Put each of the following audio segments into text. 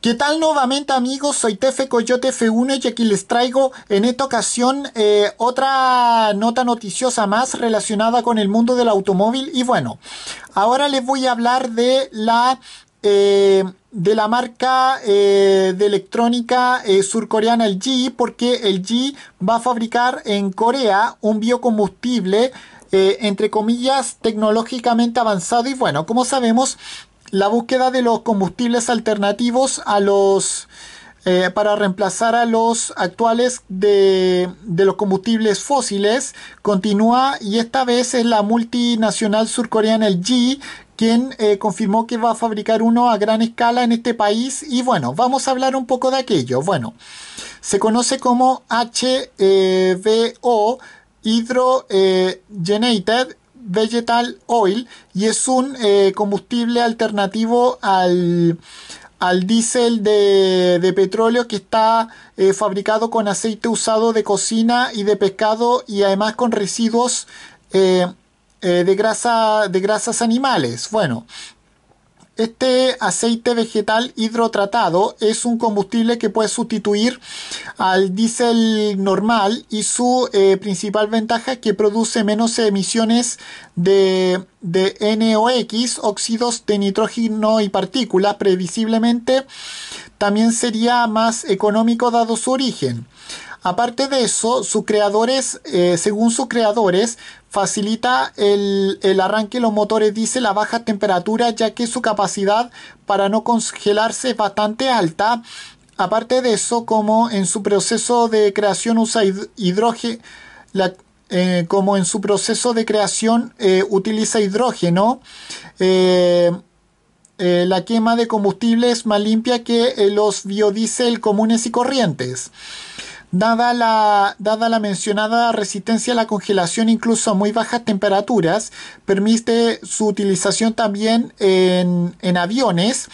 ¿Qué tal nuevamente amigos? Soy Tefe Coyote F1 y aquí les traigo en esta ocasión eh, otra nota noticiosa más relacionada con el mundo del automóvil y bueno, ahora les voy a hablar de la... Eh, de la marca eh, de electrónica surcoreana el porque el va a fabricar en Corea un biocombustible entre comillas tecnológicamente avanzado y bueno como sabemos la búsqueda de los combustibles alternativos a los eh, para reemplazar a los actuales de, los combustibles fósiles continúa y esta vez es la multinacional surcoreana el G quien eh, confirmó que va a fabricar uno a gran escala en este país y bueno vamos a hablar un poco de aquello bueno se conoce como HBO e Hydrogenated vegetal oil y es un eh, combustible alternativo al, al diésel de, petróleo que está eh, fabricado con aceite usado de cocina y de pescado y además con residuos eh, de, grasa, de grasas animales. Bueno, este aceite vegetal hidrotratado es un combustible que puede sustituir al diésel normal y su eh, principal ventaja es que produce menos emisiones de NOx, óxidos de nitrógeno y partículas, previsiblemente también sería más económico dado su origen. Aparte de eso, sus creadores, eh, según sus creadores, facilita el, arranque de los motores diésel a baja temperatura, ya que su capacidad para no congelarse es bastante alta. Aparte de eso, como en su proceso de creación usa hidrógeno, eh, como en su proceso de creación eh, utiliza hidrógeno, la quema de combustible es más limpia que los biodiesel comunes y corrientes. Dada la, mencionada resistencia a la congelación incluso a muy bajas temperaturas, permite su utilización también en, en aviones.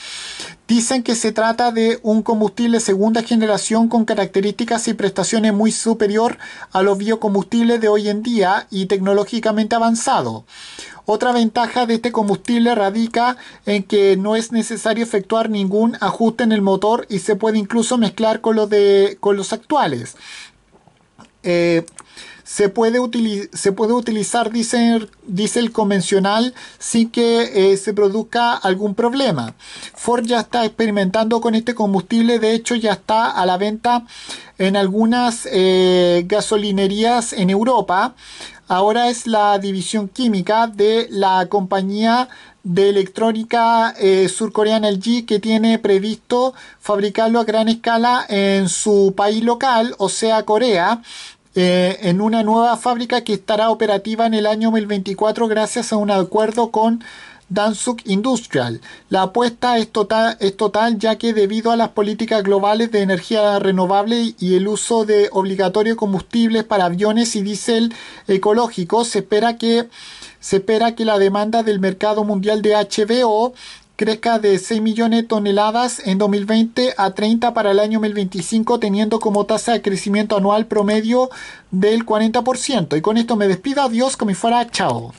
Dicen que se trata de un combustible segunda generación con características y prestaciones muy superior a los biocombustibles de hoy en día y tecnológicamente avanzado. Otra ventaja de este combustible radica en que no es necesario efectuar ningún ajuste en el motor y se puede incluso mezclar con los, los actuales. Eh, se puede, se puede, utilizar diésel, convencional sin que eh, se produzca algún problema. Ford ya está experimentando con este combustible, de hecho ya está a la venta en algunas eh, gasolinerías en Europa. Ahora es la división química de la compañía de electrónica eh, surcoreana LG que tiene previsto fabricarlo a gran escala en su país local, o sea Corea, eh, en una nueva fábrica que estará operativa en el año 2024 gracias a un acuerdo con Dansuk Industrial. La apuesta es total, es total ya que debido a las políticas globales de energía renovable y el uso de obligatorios combustibles para aviones y diésel ecológico, se espera que se espera que la demanda del mercado mundial de HBO crezca de 6 millones de toneladas en 2020 a 30 para el año 2025, teniendo como tasa de crecimiento anual promedio del 40%. Y con esto me despido, adiós, como fuera, chao.